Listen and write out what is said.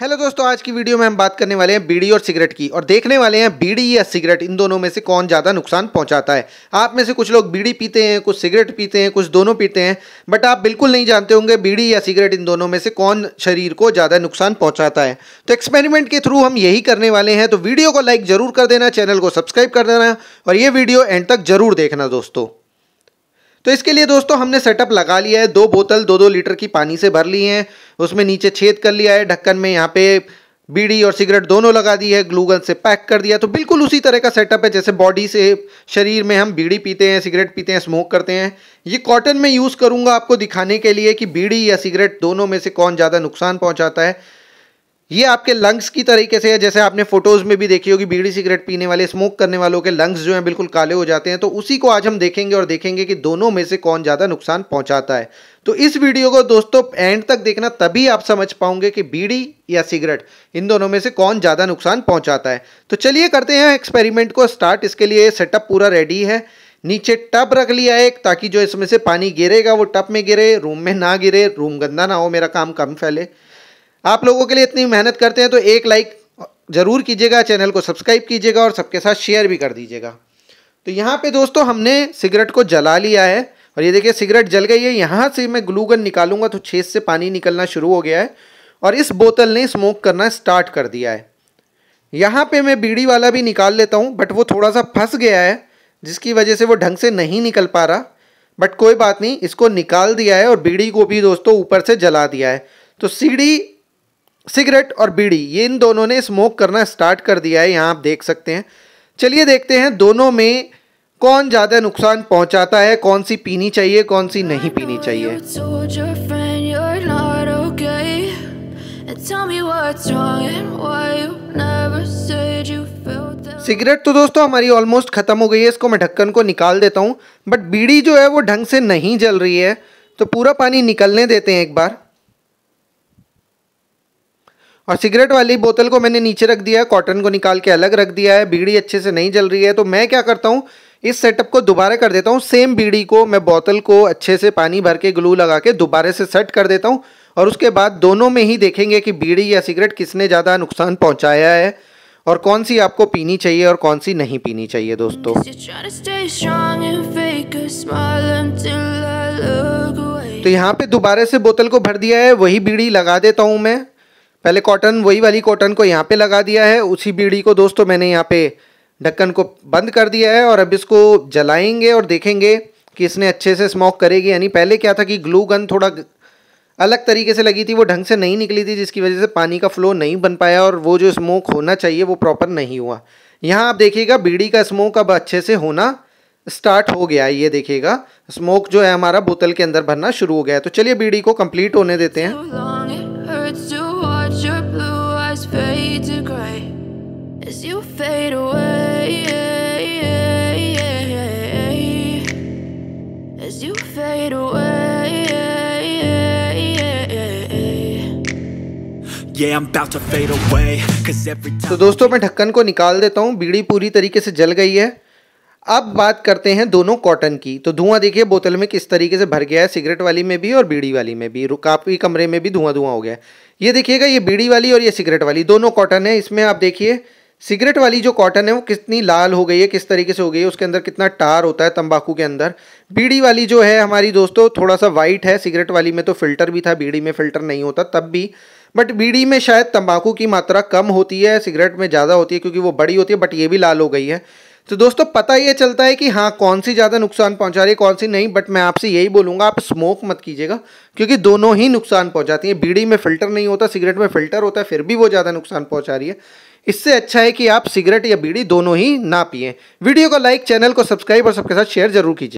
Hello दोस्तों आज की वीडियो में हम बात करने वाले हैं बीड़ी और सिगरेट की और देखने वाले हैं बीड़ी या सिगरेट इन दोनों में से कौन ज़्यादा नुकसान पहुंचाता है आप में से कुछ लोग बीड़ी पीते हैं कुछ सिगरेट पीते हैं कुछ दोनों पीते हैं बट आप बिल्कुल नहीं जानते होंगे बीड़ी या सिगरेट इन दोनों में से कौन शरीर को ज़्यादा नुकसान पहुँचाता है तो एक्सपेरिमेंट के थ्रू हम यही करने वाले हैं तो वीडियो को लाइक ज़रूर कर देना चैनल को सब्सक्राइब कर देना और ये वीडियो एंड तक ज़रूर देखना दोस्तों तो इसके लिए दोस्तों हमने सेटअप लगा लिया है दो बोतल दो दो लीटर की पानी से भर ली है उसमें नीचे छेद कर लिया है ढक्कन में यहाँ पे बीड़ी और सिगरेट दोनों लगा दी है ग्लूगन से पैक कर दिया तो बिल्कुल उसी तरह का सेटअप है जैसे बॉडी से शरीर में हम बीड़ी पीते हैं सिगरेट पीते हैं स्मोक करते हैं ये कॉटन में यूज़ करूँगा आपको दिखाने के लिए कि बीड़ी या सिगरेट दोनों में से कौन ज़्यादा नुकसान पहुँचाता है ये आपके लंग्स की तरीके से है जैसे आपने फोटोज में भी देखी होगी बीड़ी सिगरेट पीने वाले स्मोक करने वालों के लंग्स जो हैं बिल्कुल काले हो जाते हैं तो उसी को आज हम देखेंगे और देखेंगे कि दोनों में से कौन ज़्यादा नुकसान पहुंचाता है तो इस वीडियो को दोस्तों एंड तक देखना तभी आप समझ पाओगे कि बीड़ी या सिगरेट इन दोनों में से कौन ज़्यादा नुकसान पहुंचाता है तो चलिए करते हैं एक्सपेरिमेंट को स्टार्ट इसके लिए सेटअप पूरा रेडी है नीचे टब रख लिया है एक ताकि जो इसमें से पानी गिरेगा वो टब में गिरे रूम में ना गिरे रूम गंदा ना हो मेरा काम कम फैले आप लोगों के लिए इतनी मेहनत करते हैं तो एक लाइक ज़रूर कीजिएगा चैनल को सब्सक्राइब कीजिएगा और सबके साथ शेयर भी कर दीजिएगा तो यहाँ पे दोस्तों हमने सिगरेट को जला लिया है और ये देखिए सिगरेट जल गई है यहाँ से मैं ग्लूगन निकालूंगा तो छेद से पानी निकलना शुरू हो गया है और इस बोतल ने स्मोक करना स्टार्ट कर दिया है यहाँ पे मैं बीड़ी वाला भी निकाल लेता हूँ बट वो थोड़ा सा फंस गया है जिसकी वजह से वो ढंग से नहीं निकल पा रहा बट कोई बात नहीं इसको निकाल दिया है और बीड़ी को भी दोस्तों ऊपर से जला दिया है तो सीढ़ी सिगरेट और बीड़ी ये इन दोनों ने स्मोक करना स्टार्ट कर दिया है यहाँ आप देख सकते हैं चलिए देखते हैं दोनों में कौन ज़्यादा नुकसान पहुँचाता है कौन सी पीनी चाहिए कौन सी नहीं पीनी चाहिए सिगरेट तो दोस्तों हमारी ऑलमोस्ट ख़त्म हो गई है इसको मैं ढक्कन को निकाल देता हूँ बट बीड़ी जो है वो ढंग से नहीं जल रही है तो पूरा पानी निकलने देते हैं एक बार और सिगरेट वाली बोतल को मैंने नीचे रख दिया है कॉटन को निकाल के अलग रख दिया है बीड़ी अच्छे से नहीं जल रही है तो मैं क्या करता हूँ इस सेटअप को दोबारा कर देता हूँ सेम बीड़ी को मैं बोतल को अच्छे से पानी भर के ग्लू लगा के दोबारा से सेट कर देता हूँ और उसके बाद दोनों में ही देखेंगे कि बीड़ी या सिगरेट किसने ज़्यादा नुकसान पहुँचाया है और कौन सी आपको पीनी चाहिए और कौन सी नहीं पीनी चाहिए दोस्तों तो यहाँ पे दोबारा से बोतल को भर दिया है वही बीड़ी लगा देता हूँ मैं पहले कॉटन वही वाली कॉटन को यहाँ पे लगा दिया है उसी बीड़ी को दोस्तों मैंने यहाँ पे ढक्कन को बंद कर दिया है और अब इसको जलाएंगे और देखेंगे कि इसने अच्छे से स्मोक करेगी यानी पहले क्या था कि ग्लू गन थोड़ा अलग तरीके से लगी थी वो ढंग से नहीं निकली थी जिसकी वजह से पानी का फ्लो नहीं बन पाया और वो जो स्मोक होना चाहिए वो प्रॉपर नहीं हुआ यहाँ आप देखिएगा बीड़ी का स्मोक अब अच्छे से होना स्टार्ट हो गया ये देखिएगा स्मोक जो है हमारा बोतल के अंदर भरना शुरू हो गया है तो चलिए बीड़ी को कंप्लीट होने देते हैं As you fade away, as you fade away. तो दोस्तों मैं ढक्कन को निकाल देता हूँ बीड़ी पूरी तरीके से जल गई है अब बात करते हैं दोनों कॉटन की तो धुआं देखिए बोतल में किस तरीके से भर गया है सिगरेट वाली में भी और बीड़ी वाली में भी काफ़ी कमरे में भी धुआं धुआं हो गया ये देखिएगा ये बीड़ी वाली और ये सिगरेट वाली दोनों कॉटन है इसमें आप देखिए सिगरेट वाली जो कॉटन है वो कितनी लाल हो गई है किस तरीके से हो गई है उसके अंदर कितना टार होता है तंबाकू के अंदर बीड़ी वाली जो है हमारी दोस्तों थोड़ा सा वाइट है सिगरेट वाली में तो फिल्टर भी था बीड़ी में फिल्टर नहीं होता तब भी बट बीड़ी में शायद तंबाकू की मात्रा कम होती है सिगरेट में ज़्यादा होती है क्योंकि वो बड़ी होती है बट ये भी लाल हो गई है तो दोस्तों पता ये चलता है कि हाँ कौन सी ज़्यादा नुकसान पहुँचा रही है कौन सी नहीं बट मैं आपसे यही बोलूँगा आप स्मोक मत कीजिएगा क्योंकि दोनों ही नुकसान पहुँचाती हैं बीड़ी में फ़िल्टर नहीं होता सिगरेट में फ़िल्टर होता है फिर भी वो ज़्यादा नुकसान पहुँचा रही है इससे अच्छा है कि आप सिगरेट या बीड़ी दोनों ही ना पिए वीडियो को लाइक चैनल को सब्सक्राइब और सबके साथ शेयर जरूर कीजिए